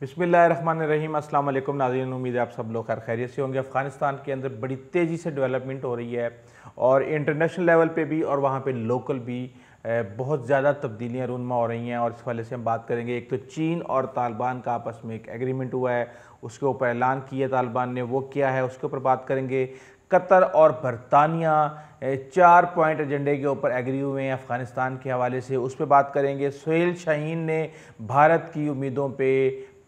बिसमीम अस्सलाम वालेकुम नाजीन उम्मीद है आप सब लोग खैर खैरियत से होंगे अफ़गानिस्तान के अंदर बड़ी तेज़ी से डेवलपमेंट हो रही है और इंटरनेशनल लेवल पे भी और वहाँ पे लोकल भी बहुत ज़्यादा तब्दीलियाँ रूनमा हो रही हैं और इस हवाले से हम बात करेंगे एक तो चीन और तालिबान का आपस में एक एग्रीमेंट हुआ है उसके ऊपर ऐलान किया तालिबान ने वो किया है उसके ऊपर बात करेंगे कतर और बरतानिया चार पॉइंट एजेंडे के ऊपर एग्री हुए हैं अफ़गानिस्तान के हवाले से उस पर बात करेंगे सुहेल शाहीन ने भारत की उम्मीदों पर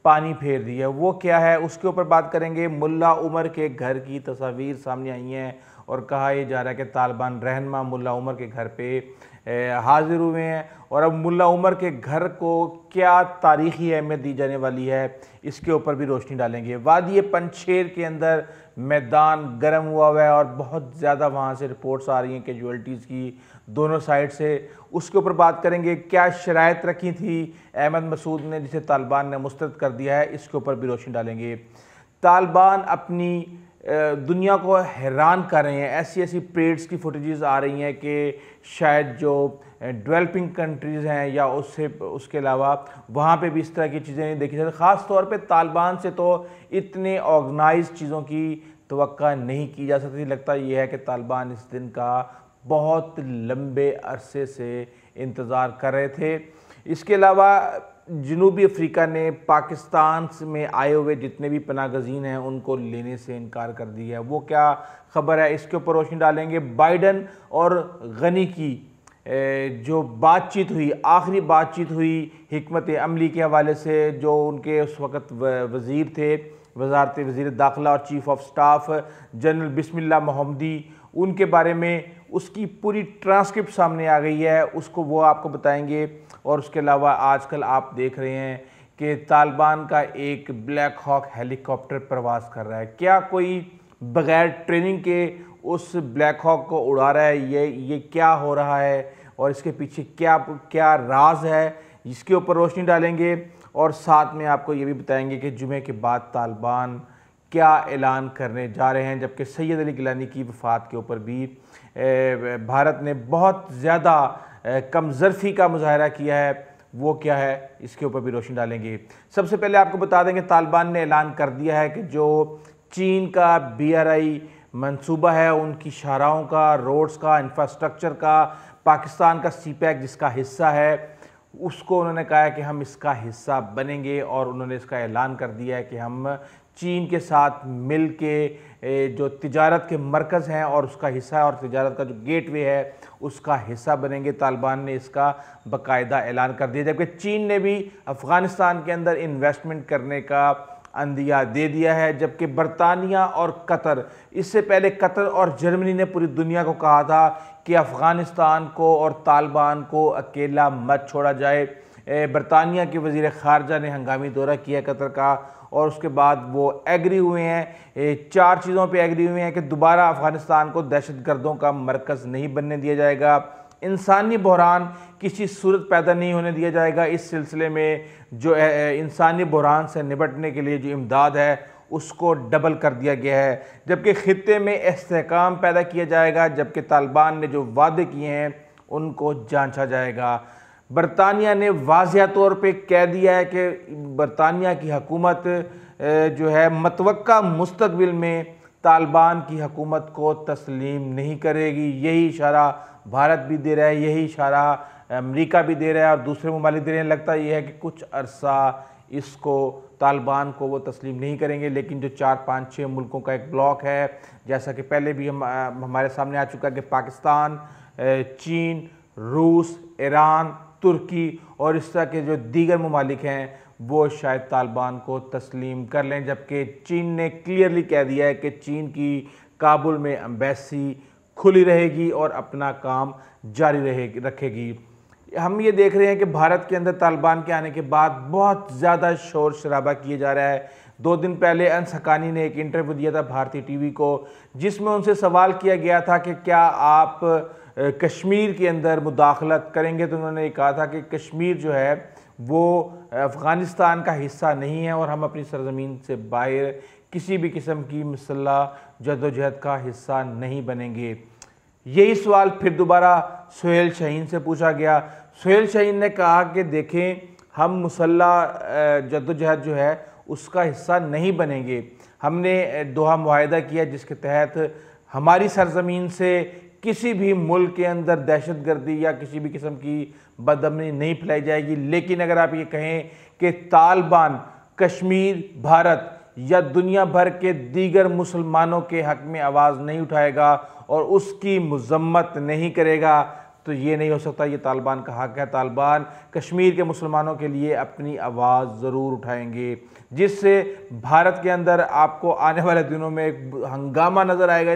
पानी फेर दिया वो क्या है उसके ऊपर बात करेंगे मुल्ला उमर के घर की तस्वीर सामने आई हैं और कहा यह जा रहा है कि तालिबान रहनमा मुल्ला उमर के घर पे हाजिर हुए हैं और अब मुल्ला उमर के घर को क्या तारीखी अहमियत दी जाने वाली है इसके ऊपर भी रोशनी डालेंगे वादी पनछेर के अंदर मैदान गर्म हुआ हुआ है और बहुत ज़्यादा वहाँ से रिपोर्ट्स आ रही हैं कैजुअल्टीज़ की दोनों साइड से उसके ऊपर बात करेंगे क्या शरात रखी थी अहमद मसूद ने जिसे तालिबान ने मुस्तरद कर दिया है इसके ऊपर भी रोशनी डालेंगे तालिबान अपनी दुनिया को हैरान कर रहे हैं ऐसी ऐसी परेड्स की फुटेज आ रही हैं कि शायद जो डेवलपिंग कंट्रीज़ हैं या उससे उसके अलावा वहाँ पे भी इस तरह की चीज़ें नहीं देखी जाती ख़ास तौर पे तालिबान से तो इतने ऑर्गेनाइज चीज़ों की तो नहीं की जा सकती लगता यह है कि तालिबान इस दिन का बहुत लंबे अरसे से इंतज़ार कर रहे थे इसके अलावा जनूबी अफ्रीका ने पाकिस्तान में आए हुए जितने भी पनागजीन हैं उनको लेने से इनकार कर दिया है वो क्या खबर है इसके ऊपर रोशनी डालेंगे बाइडन और गनी की जो बातचीत हुई आखिरी बातचीत हुई हमत अमली के हवाले से जो उनके उस वक्त वज़ीर थे वजारत वज़ी दाखिला और chief of staff general Bismillah Mohammadi उनके बारे में उसकी पूरी ट्रांसक्रिप्ट सामने आ गई है उसको वो आपको बताएंगे और उसके अलावा आजकल आप देख रहे हैं कि तालिबान का एक ब्लैक हॉक हेलीकॉप्टर प्रवास कर रहा है क्या कोई बगैर ट्रेनिंग के उस ब्लैक हॉक को उड़ा रहा है ये ये क्या हो रहा है और इसके पीछे क्या क्या राज है इसके ऊपर रोशनी डालेंगे और साथ में आपको ये भी बताएंगे कि जुमे के बाद तालिबान क्या ऐलान करने जा रहे हैं जबकि सैयद अली गिलानी की वफ़ात के ऊपर भी भारत ने बहुत ज़्यादा कमजरफ़ी का मुजाहरा किया है वो क्या है इसके ऊपर भी रोशनी डालेंगे सबसे पहले आपको बता देंगे तालिबान ने ऐलान कर दिया है कि जो चीन का बी आर आई मनसूबा है उनकी शाहराओं का रोड्स का इंफ्रास्ट्रक्चर का पाकिस्तान का सी पैक जिसका हिस्सा है उसको उन्होंने कहा है कि हम इसका हिस्सा बनेंगे और उन्होंने इसका ऐलान कर दिया है कि हम चीन के साथ मिल के जो तजारत के मरकज़ हैं और उसका हिस्सा और तजारत का जो गेट वे है उसका हिस्सा बनेंगे तालिबान ने इसका बाकायदा ऐलान कर दिया जबकि चीन ने भी अफ़गानिस्तान के अंदर इन्वेस्टमेंट करने का अंदिया दे दिया है जबकि बरतानिया और कतर इससे पहले कतर और जर्मनी ने पूरी दुनिया को कहा था कि अफ़गानिस्तान को और तालिबान को अकेला मत छोड़ा जाए बरतानिया के वज़ी ख़ारजा ने हंगामी दौरा किया कतर का और उसके बाद वो एग्री हुए हैं चार चीज़ों पे एग्री हुए हैं कि दोबारा अफ़गानिस्तान को दहशत गर्दों का मरकज़ नहीं बनने दिया जाएगा इंसानी बहरान किसी सूरत पैदा नहीं होने दिया जाएगा इस सिलसिले में जो इंसानी बहरान से निपटने के लिए जो इमदाद है उसको डबल कर दिया गया है जबकि ख़त्े में इसकाम पैदा किया जाएगा जबकि तालिबान ने जो वादे किए हैं उनको जांचा जाएगा बरतानिया ने वाजह तौर पर कह दिया है कि बरतानिया की हकूमत जो है मतवक़ मुस्तबिल में तालिबान की हकूमत को तस्लीम नहीं करेगी यही इशारा भारत भी दे रहा है यही इशारा अमरीका भी दे रहा है और दूसरे ममालिक दे रहे हैं लगता यह है कि कुछ अरसा इसको तालिबान को वो तस्लीम नहीं करेंगे लेकिन जो चार पाँच छः मुल्कों का एक ब्लॉक है जैसा कि पहले भी हम हमारे सामने आ चुका कि पाकिस्तान चीन रूस ईरान तुर्की और इस तरह के जो दीगर ममालिक हैं वो शायद तालिबान को तस्लीम कर लें जबकि चीन ने क्लियरली कह दिया है कि चीन की काबुल में अम्बेसी खुली रहेगी और अपना काम जारी रहेगी रखेगी हम ये देख रहे हैं कि भारत के अंदर तालिबान के आने के बाद बहुत ज़्यादा शोर शराबा किया जा रहा है दो दिन पहले अनसकानी हकानी ने एक इंटरव्यू दिया था भारतीय टीवी को जिसमें उनसे सवाल किया गया था कि क्या आप कश्मीर के अंदर मुदाखलत करेंगे तो उन्होंने ये कहा था कि कश्मीर जो है वो अफ़गानिस्तान का हिस्सा नहीं है और हम अपनी सरजमीन से बाहर किसी भी किस्म की मसल्ला जदोजहद का हिस्सा नहीं बनेंगे यही सवाल फिर दोबारा सुहेल शहीन से पूछा गया सहेल शहीन ने कहा कि देखें हम मुसल्ला जदोजहद जो है उसका हिस्सा नहीं बनेंगे हमने दोहा माहिदा किया जिसके तहत हमारी सरजमीन से किसी भी मुल्क के अंदर दहशत गर्दी या किसी भी किस्म की बदमनी नहीं फैलाई जाएगी लेकिन अगर आप ये कहें कि तालिबान कश्मीर भारत या दुनिया भर के दीगर मुसलमानों के हक में आवाज़ नहीं उठाएगा और उसकी मजम्मत नहीं करेगा तो ये नहीं हो सकता ये तालिबान का हक है तालिबान कश्मीर के मुसलमानों के लिए अपनी आवाज़ ज़रूर उठाएंगे जिससे भारत के अंदर आपको आने वाले दिनों में एक हंगामा नज़र आएगा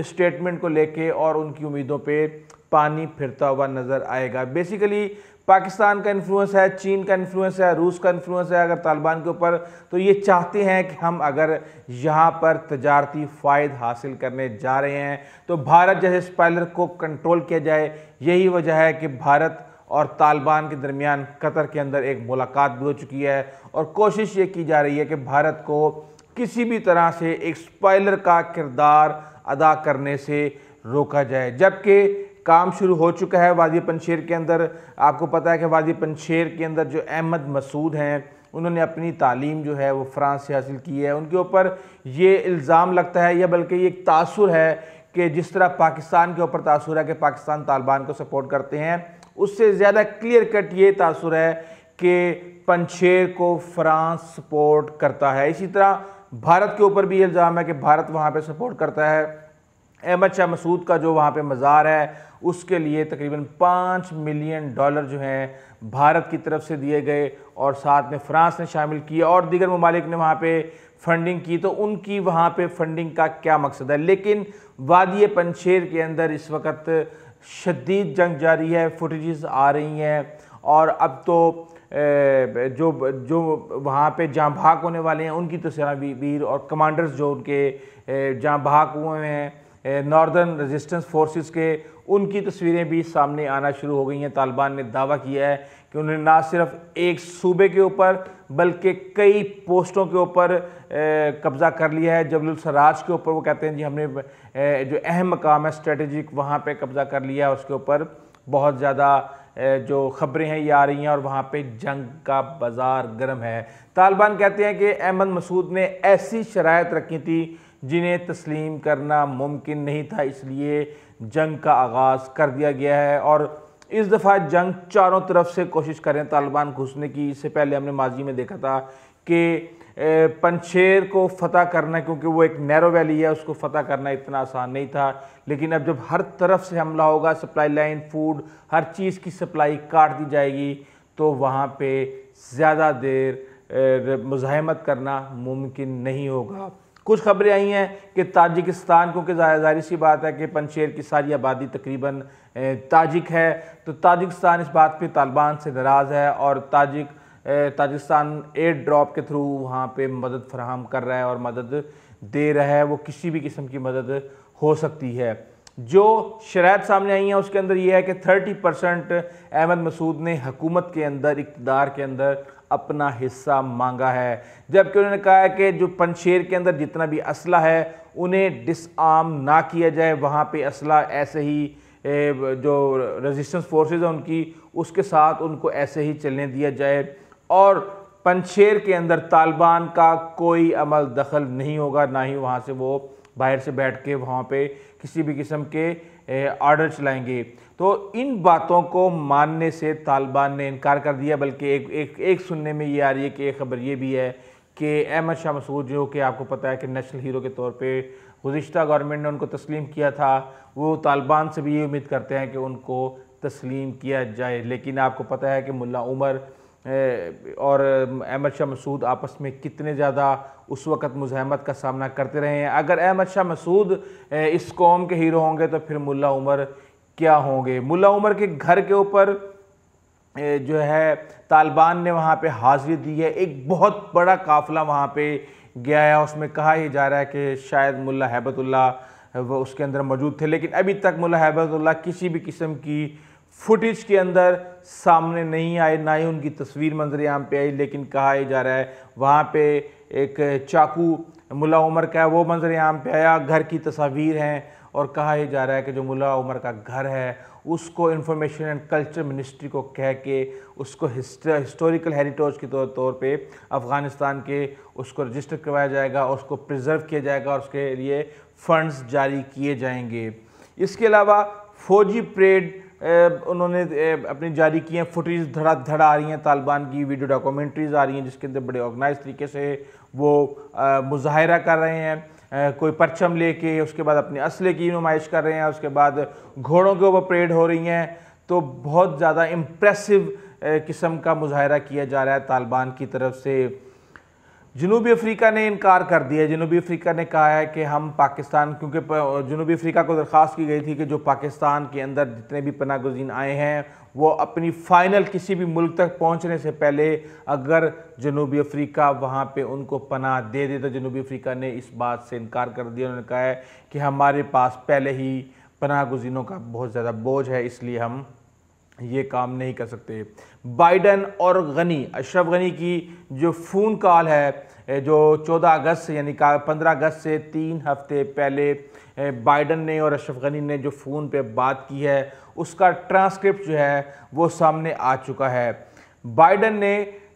इस स्टेटमेंट को लेके और उनकी उम्मीदों पे पानी फिरता हुआ नज़र आएगा बेसिकली पाकिस्तान का इन्फ्लुएंस है चीन का इन्फ्लुएंस है रूस का इन्फ्लुएंस है अगर तालिबान के ऊपर तो ये चाहते हैं कि हम अगर यहाँ पर तजारती फ़ायद हासिल करने जा रहे हैं तो भारत जैसे स्पाइलर को कंट्रोल किया जाए यही वजह है कि भारत और तालिबान के दरमियान कतर के अंदर एक मुलाकात भी हो चुकी है और कोशिश ये की जा रही है कि भारत को किसी भी तरह से एक स्पाइलर का किरदार अदा करने से रोका जाए जबकि काम शुरू हो चुका है वादी पनशेर के अंदर आपको पता है कि वादी पनशेर के अंदर जो अहमद मसूद हैं उन्होंने अपनी तालीम जो है वो फ्रांस से हासिल की है उनके ऊपर ये इल्ज़ाम लगता है या बल्कि ये एक तासर है कि जिस तरह पाकिस्तान के ऊपर तासर है कि पाकिस्तान तालिबान को सपोर्ट करते हैं उससे ज़्यादा क्लियर कट ये तासुर है कि पंछेर को फ्रांस सपोर्ट करता है इसी तरह भारत के ऊपर भी इल्ज़ाम है कि भारत वहाँ पर सपोर्ट करता है अहमद शाह मसूद का जो वहाँ पर मज़ार है उसके लिए तकरीबन पाँच मिलियन डॉलर जो हैं भारत की तरफ से दिए गए और साथ में फ्रांस ने शामिल किया और दीगर ममालिक ने वहाँ पर फंडिंग की तो उनकी वहाँ पर फंडिंग का क्या मकसद है लेकिन वादी पनछेर के अंदर इस वक्त शदीद जंग जारी है फुटेज़ आ रही हैं और अब तो जो जो वहाँ पर जहाँ भाग होने वाले हैं उनकी तो वीर और कमांडर्स जो उनके जहाँ भाग हुए हैं नॉर्दर्न रजिस्टेंस फोर्सेस के उनकी तस्वीरें भी सामने आना शुरू हो गई हैं तालिबान ने दावा किया है कि उन्हें ना सिर्फ एक सूबे के ऊपर बल्कि कई पोस्टों के ऊपर कब्ज़ा कर लिया है जबल सराज के ऊपर वो कहते हैं जी हमने जो अहम मकाम है स्ट्रेटजिक वहाँ पे कब्ज़ा कर लिया है उसके ऊपर बहुत ज़्यादा जो खबरें हैं ये आ रही हैं और वहाँ पे जंग का बाज़ार गर्म है तालिबान कहते हैं कि अहमद मसूद ने ऐसी शराय रखी थी जिन्हें तस्लीम करना मुमकिन नहीं था इसलिए जंग का आगाज़ कर दिया गया है और इस दफ़ा जंग चारों तरफ से कोशिश कर रहे हैं तालिबान घुसने की इससे पहले हमने माजी में देखा था कि पंचेर को फतह करना क्योंकि वो एक नैरो वैली है उसको फतह करना इतना आसान नहीं था लेकिन अब जब हर तरफ से हमला होगा सप्लाई लाइन फूड हर चीज़ की सप्लाई काट दी जाएगी तो वहाँ पे ज़्यादा देर मुजाहमत करना मुमकिन नहीं होगा कुछ खबरें आई हैं कि ताजिकिस्तान क्योंकि जाहिर सी बात है कि पंचेर की सारी आबादी तकरीबन ताजिक है तो ताजिकस्तान इस बात पे तालिबान से नाराज़ है और ताजिक ताजिकस्तान एयर ड्रॉप के थ्रू वहाँ पे मदद फराहम कर रहा है और मदद दे रहा है वो किसी भी किस्म की मदद हो सकती है जो शरात सामने आई है उसके अंदर ये है कि 30 परसेंट अहमद मसूद ने हकूमत के अंदर इकतदार के अंदर अपना हिस्सा मांगा है जबकि उन्होंने कहा है कि जो पनशेर के अंदर जितना भी असला है उन्हें डिसआर्म ना किया जाए वहाँ पे असला ऐसे ही जो रेजिस्टेंस फोर्सेस हैं उनकी उसके साथ उनको ऐसे ही चलने दिया जाए और पंचशेर के अंदर तालिबान का कोई अमल दखल नहीं होगा ना ही वहाँ से वो बाहर से बैठ के वहाँ पे किसी भी किस्म के ऑर्डर चलाएंगे तो इन बातों को मानने से तालिबान ने इनकार कर दिया बल्कि एक एक एक सुनने में ये आ रही है कि एक खबर ये भी है कि अहमद शाह मसूद जो कि आपको पता है कि नेशनल हीरो के तौर पे गुज्त गवर्नमेंट ने उनको तस्लीम किया था वो तालिबान से भी ये उम्मीद करते हैं कि उनको तस्लीम किया जाए लेकिन आपको पता है कि मुला उमर और अहमद शाह मसूद आपस में कितने ज़्यादा उस वक़्त मुजामत का सामना करते रहे हैं अगर अहमद शाह मसूद इस कौम के हीरो होंगे तो फिर मुला उमर क्या होंगे मुला उमर के घर के ऊपर जो है तालिबान ने वहाँ पे हाज़िरी दी है एक बहुत बड़ा काफ़िला वहाँ पे गया है उसमें कहा ही जा रहा है कि शायद मुल्ला हैबतुल्ला वो उसके अंदर मौजूद थे लेकिन अभी तक मुल्ला हैबतुल्ला किसी भी किस्म की फुटेज के अंदर सामने नहीं आए ना ही उनकी तस्वीर मंजर यहाँ पे आई लेकिन कहा ही जा रहा है वहाँ पे एक चाकू मुला उमर का है वो मंजर यहाँ पे आया घर की तस्वीर हैं और कहा ही जा रहा है कि जो मुला उमर का घर है उसको इंफॉर्मेशन एंड कल्चर मिनिस्ट्री को कह के उसको हिस्टोरिकल हेरिटेज के तौर तौर पे अफ़गानिस्तान के उसको रजिस्टर करवाया जाएगा उसको प्रिजर्व किया जाएगा और उसके लिए फ़ंड्स जारी किए जाएंगे इसके अलावा फौजी परेड उन्होंने अपनी जारी की हैं फुटेज धड़ा धड़ा आ रही हैं तालिबान की वीडियो डॉक्यूमेंट्रीज़ आ रही हैं जिसके अंदर बड़े ऑर्गेनाइज तरीके से वो मुजाहरा कर रहे हैं कोई परचम लेके उसके बाद अपने असले की नुमाइश कर रहे हैं उसके बाद घोड़ों के ऊपर परेड हो रही हैं तो बहुत ज़्यादा इम्प्रेसिव किस्म का मुजाहरा किया जा रहा है तालिबान की तरफ से जनूबी अफ्रीका ने इनकार कर दिया जनूबी अफ्रीका ने कहा है कि हम पाकिस्तान क्योंकि जनूबी अफ्रीका को दरख्वास्त की गई थी कि जो पाकिस्तान के अंदर जितने भी पना गुजीन आए हैं वो अपनी फ़ाइनल किसी भी मुल्क तक पहुंचने से पहले अगर जनूबी अफ्रीका वहां पे उनको पनाह दे दे तो जनूबी अफ्रीका ने इस बात से इनकार कर दिया उन्होंने कहा है कि हमारे पास पहले ही पनाह गुजीनों का बहुत ज़्यादा बोझ है इसलिए हम ये काम नहीं कर सकते बाइडन और गनी अशरफ गनी की जो फ़ोन कॉल है जो 14 अगस्त से यानी पंद्रह अगस्त से तीन हफ्ते पहले बाइडन ने और अशरफ गनी ने जो फ़ोन पे बात की है उसका ट्रांसक्रिप्ट जो है वो सामने आ चुका है बाइडन ने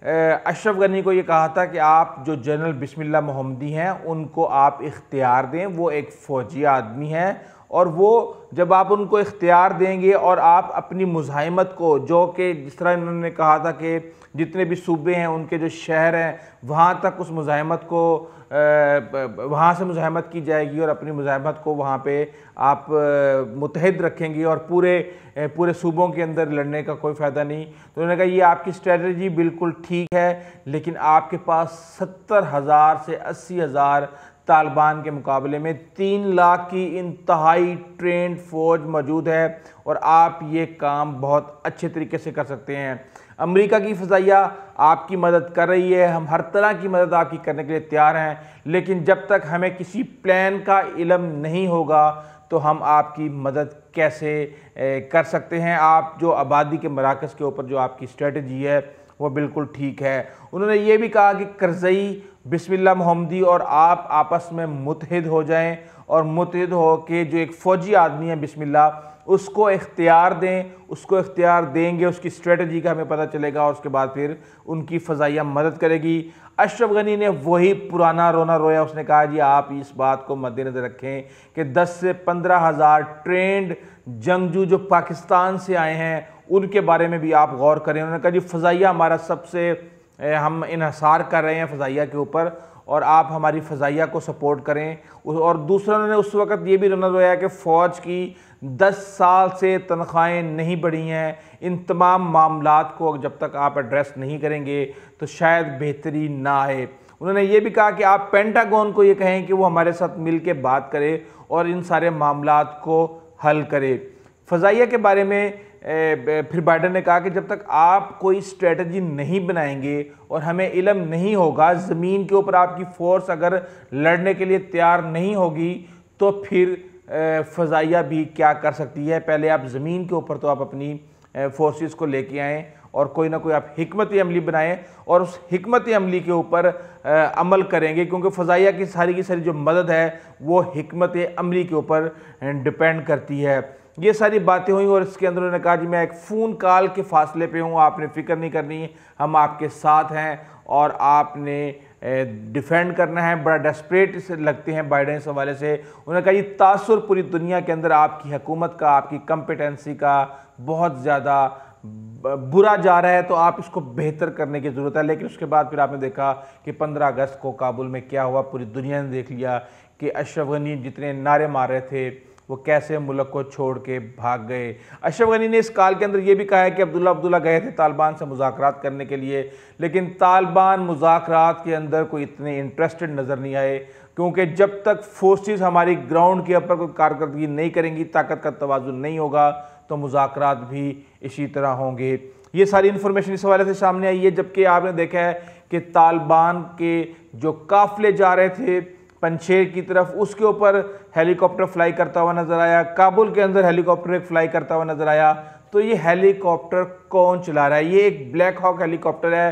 अशरफ गनी को ये कहा था कि आप जो जनरल बिस्मिल्ला मोहम्मदी हैं उनको आप इख्तियार दें वो एक फ़ौजी आदमी हैं और वो जब आप उनको इख्तियार देंगे और आप अपनी मुजामत को जो कि जिस तरह इन्होंने कहा था कि जितने भी सूबे हैं उनके जो शहर हैं वहाँ तक उस मुजामत को वहाँ से मुजाहमत की जाएगी और अपनी मुजाहमत को वहाँ पर आप मुतहद रखेंगी और पूरे पूरे सूबों के अंदर लड़ने का कोई फ़ायदा नहीं तो उन्होंने कहा ये आपकी स्ट्रेटजी बिल्कुल ठीक है लेकिन आपके पास सत्तर हज़ार से अस्सी हज़ार तालिबान के मुकाबले में तीन लाख की इंतहाई ट्रेंड फ़ौज मौजूद है और आप ये काम बहुत अच्छे तरीके से कर सकते हैं अमेरिका की फ़जाइया आपकी मदद कर रही है हम हर तरह की मदद आपकी करने के लिए तैयार हैं लेकिन जब तक हमें किसी प्लान का इलम नहीं होगा तो हम आपकी मदद कैसे कर सकते हैं आप जो आबादी के मराकज़ के ऊपर जो आपकी स्ट्रेटजी है वो बिल्कुल ठीक है उन्होंने ये भी कहा कि करजई बिस्मिल्ला मोहम्मदी और आप आपस में मुतहद हो जाएं और मुतहद हो के जो एक फ़ौजी आदमी है बिस्मिल्ला उसको इख्तियार दें उसको इख्तियार देंगे उसकी स्ट्रेटजी का हमें पता चलेगा और उसके बाद फिर उनकी फ़जाइया मदद करेगी अशरफ गनी ने वही पुराना रोना रोया उसने कहा जी आप इस बात को मद्देनज़र रखें कि 10 से पंद्रह हज़ार ट्रेंड जंगजू जो पाकिस्तान से आए हैं उनके बारे में भी आप गौर करें उन्होंने कहा जी फ़जाइया हमारा सबसे हम इहसार कर रहे हैं फ़जाइया के ऊपर और आप हमारी फ़जाइया को सपोर्ट करें और दूसरा उन्होंने उस वक्त ये भी रोना रोया कि फ़ौज की दस साल से तनख्वाहें नहीं बढ़ी हैं इन तमाम मामला को जब तक आप एड्रेस नहीं करेंगे तो शायद बेहतरी ना आए उन्होंने ये भी कहा कि आप पेंटागन को ये कहें कि वो हमारे साथ मिल के बात करे और इन सारे मामला को हल करे फ़जाइया के बारे में फिर बाइडन ने कहा कि जब तक आप कोई स्ट्रेटजी नहीं बनाएंगे और हमें इलम नहीं होगा ज़मीन के ऊपर आपकी फ़ोर्स अगर लड़ने के लिए तैयार नहीं होगी तो फिर फ़जाइया भी क्या कर सकती है पहले आप ज़मीन के ऊपर तो आप अपनी फोर्सेस को लेके आएँ और कोई ना कोई आप हमत अमली बनाएं और उस हमत अमली के ऊपर अमल करेंगे क्योंकि फ़जाइया की सारी की सारी जो मदद है वो हमत अमली के ऊपर डिपेंड करती है ये सारी बातें हुई और इसके अंदर उन्होंने कहा जी मैं एक फ़ोन कॉल के फासले पे हूँ आपने फ़िक्र नहीं करनी हम आपके साथ हैं और आपने डिफेंड करना है बड़ा डेस्परेट लगते हैं बाइडन इस हवाले से उन्होंने कहा ये तासर पूरी दुनिया के अंदर आपकी हकूमत का आपकी कंपिटेंसी का बहुत ज़्यादा बुरा जा रहा है तो आप इसको बेहतर करने की ज़रूरत है लेकिन उसके बाद फिर आपने देखा कि 15 अगस्त को काबुल में क्या हुआ पूरी दुनिया ने देख लिया कि अशरफ गनी जितने नारे मार रहे थे वो कैसे मुल्क को छोड़ के भाग गए अशरफ गनी ने इस काल के अंदर ये भी कहा है कि अब्दुल्ला अब्दुल्ला गए थे तालिबान से मुजाकर करने के लिए लेकिन तालिबान मुजाकर के अंदर कोई इतने इंटरेस्टेड नज़र नहीं आए क्योंकि जब तक फोर्सेस हमारी ग्राउंड के ऊपर कोई कारकर्दगी नहीं करेंगी ताकत का तोज़ुन नहीं होगा तो मुजाकर भी इसी तरह होंगे ये सारी इन्फॉर्मेशन इस हवाले से सामने आई है जबकि आपने देखा है कि तालिबान के जो काफ़ले जा रहे थे पंछेर की तरफ उसके ऊपर हेलीकॉप्टर फ्लाई करता हुआ नज़र आया काबुल के अंदर हेलीकॉप्टर एक फ्लाई करता हुआ नज़र आया तो ये हेलीकॉप्टर कौन चला रहा है ये एक ब्लैक हॉक हेलीकॉप्टर है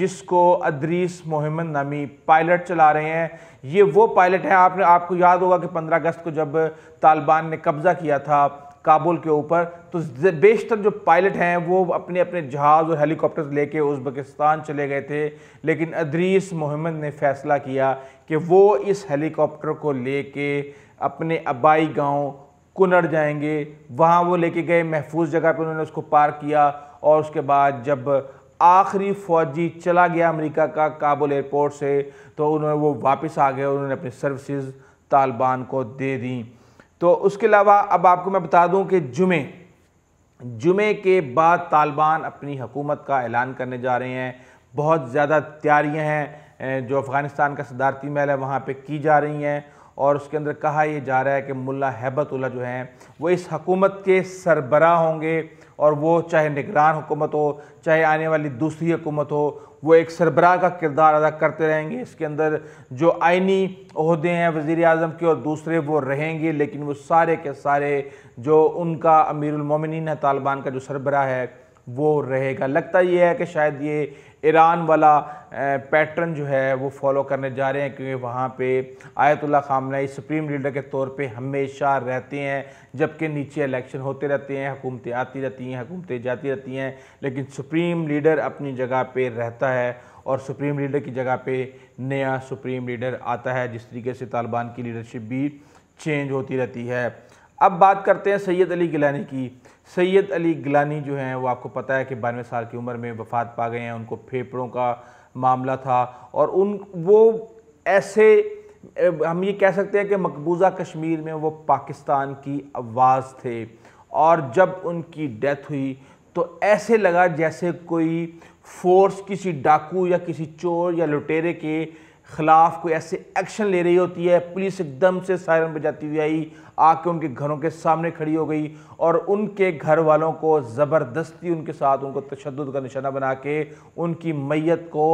जिसको अदरीस मोहम्मद नामी पायलट चला रहे हैं ये वो पायलट हैं आपने आपको याद होगा कि 15 अगस्त को जब तालिबान ने कब्ज़ा किया था काबुल के ऊपर तो बेशतर जो पायलट हैं वो अपने अपने जहाज़ और हेलीकॉप्टर लेके उज़्बेकिस्तान चले गए थे लेकिन अदरीस मोहम्मद ने फैसला किया कि वो इस हेलीकॉप्टर को लेके अपने आबाई गांव कुनर जाएंगे वहाँ वो लेके गए महफूज जगह पर उन्होंने उसको पार किया और उसके बाद जब आखिरी फौजी चला गया अमरीका का काबुल एयरपोर्ट से तो उन्होंने वो वापस आ गए उन्होंने अपनी सर्विसज़ तालिबान को दे दी तो उसके अलावा अब आपको मैं बता दूं कि जुमे जुमे के बाद तालिबान अपनी हुकूमत का ऐलान करने जा रहे हैं बहुत ज़्यादा तैयारियां हैं जो अफ़गानिस्तान का सदारती महल है वहाँ पे की जा रही हैं और उसके अंदर कहा यह जा रहा है कि मुल्ला हैबतुल्ला जो हैं वो इस हकूमत के सरबरा होंगे और वो चाहे निगरान हुकूमत हो चाहे आने वाली दूसरी हुकूमत हो वो एक सरबराह का किरदार अदा करते रहेंगे इसके अंदर जो आइनी अहदे हैं वज़ी अजम के और दूसरे वो रहेंगे लेकिन वो सारे के सारे जो उनका अमीरमिन है तालिबान का जो सरबराह है वो रहेगा लगता ये है कि शायद ये ईरान वाला पैटर्न जो है वो फॉलो करने जा रहे हैं क्योंकि वहाँ पे आयतुल्ला खामनाई सुप्रीम लीडर के तौर पे हमेशा रहते हैं जबकि नीचे इलेक्शन होते रहते हैं हुकूमतें आती रहती हैं हुकूमतें जाती रहती हैं लेकिन सुप्रीम लीडर अपनी जगह पे रहता है और सुप्रीम लीडर की जगह पे नया सुप्रीम लीडर आता है जिस तरीके से तालिबान की लीडरशिप भी चेंज होती रहती है अब बात करते हैं सैयद अली गिलानी की सैयद अली गिलानी जो हैं वो आपको पता है कि बानवे साल की उम्र में वफात पा गए हैं उनको फेफड़ों का मामला था और उन वो ऐसे हम ये कह सकते हैं कि मकबूजा कश्मीर में वो पाकिस्तान की आवाज़ थे और जब उनकी डेथ हुई तो ऐसे लगा जैसे कोई फोर्स किसी डाकू या किसी चोर या लुटेरे के ख़िलाफ़ कोई ऐसे एक्शन ले रही होती है पुलिस एकदम से सायरन बजाती हुई आई आके उनके घरों के सामने खड़ी हो गई और उनके घर वालों को ज़बरदस्ती उनके साथ उनको तशद का निशाना बना के उनकी मैत को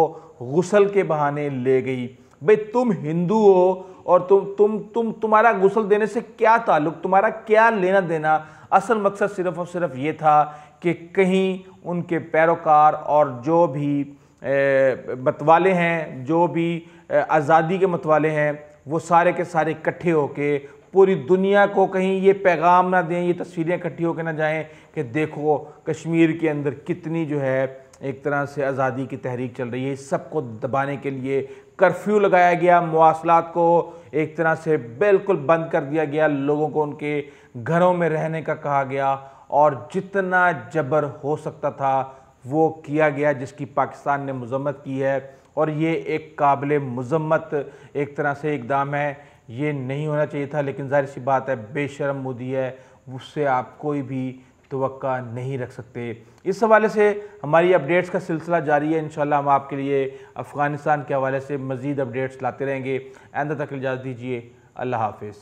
गसल के बहाने ले गई भाई तुम हिंदू हो और तुम तुम तुम तुम्हारा गसल देने से क्या ताल्लुक़ तुम्हारा क्या लेना देना असल मकसद सिर्फ़ और सिर्फ ये था कि कहीं उनके पैरोकार और जो भी बतवाले हैं जो भी आज़ादी के मतवाले हैं वो सारे के सारे इकट्ठे होके पूरी दुनिया को कहीं ये पैगाम ना दें ये तस्वीरें इकट्ठी होकर ना जाएं कि देखो कश्मीर के अंदर कितनी जो है एक तरह से आज़ादी की तहरीक चल रही है सबको दबाने के लिए कर्फ्यू लगाया गया मवासलात को एक तरह से बिल्कुल बंद कर दिया गया लोगों को उनके घरों में रहने का कहा गया और जितना जबर हो सकता था वो किया गया जिसकी पाकिस्तान ने मजम्मत की है और ये एक काबिल मजम्मत एक तरह से इकदाम है ये नहीं होना चाहिए था लेकिन जाहिर सी बात है बेशरम मोदी है उससे आप कोई भी तो नहीं रख सकते इस हवाले से हमारी अपडेट्स का सिलसिला जारी है इन हम आपके लिए अफ़गानिस्तान के हवाले से मज़ीद अपडेट्स लाते रहेंगे आंदा तक इजाज़त दीजिए अल्लाह हाफिज़